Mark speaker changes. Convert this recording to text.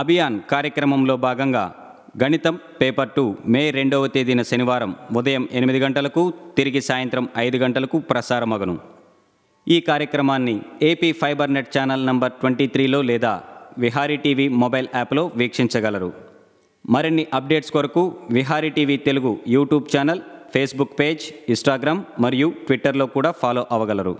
Speaker 1: అభియాన్ కార్యక్రమంలో భాగంగా గణితం పేపర్ టూ మే రెండవ తేదీన శనివారం ఉదయం ఎనిమిది గంటలకు తిరిగి సాయంత్రం ఐదు గంటలకు ప్రసారమగను ఈ కార్యక్రమాన్ని AP fiber net channel number twenty త్రీలో లేదా విహారీ టీవీ మొబైల్ యాప్లో వీక్షించగలరు మరిన్ని అప్డేట్స్ కొరకు Vihari TV Telugu YouTube channel Facebook page Instagram మరియు ట్విట్టర్లో కూడా ఫాలో అవ్వగలరు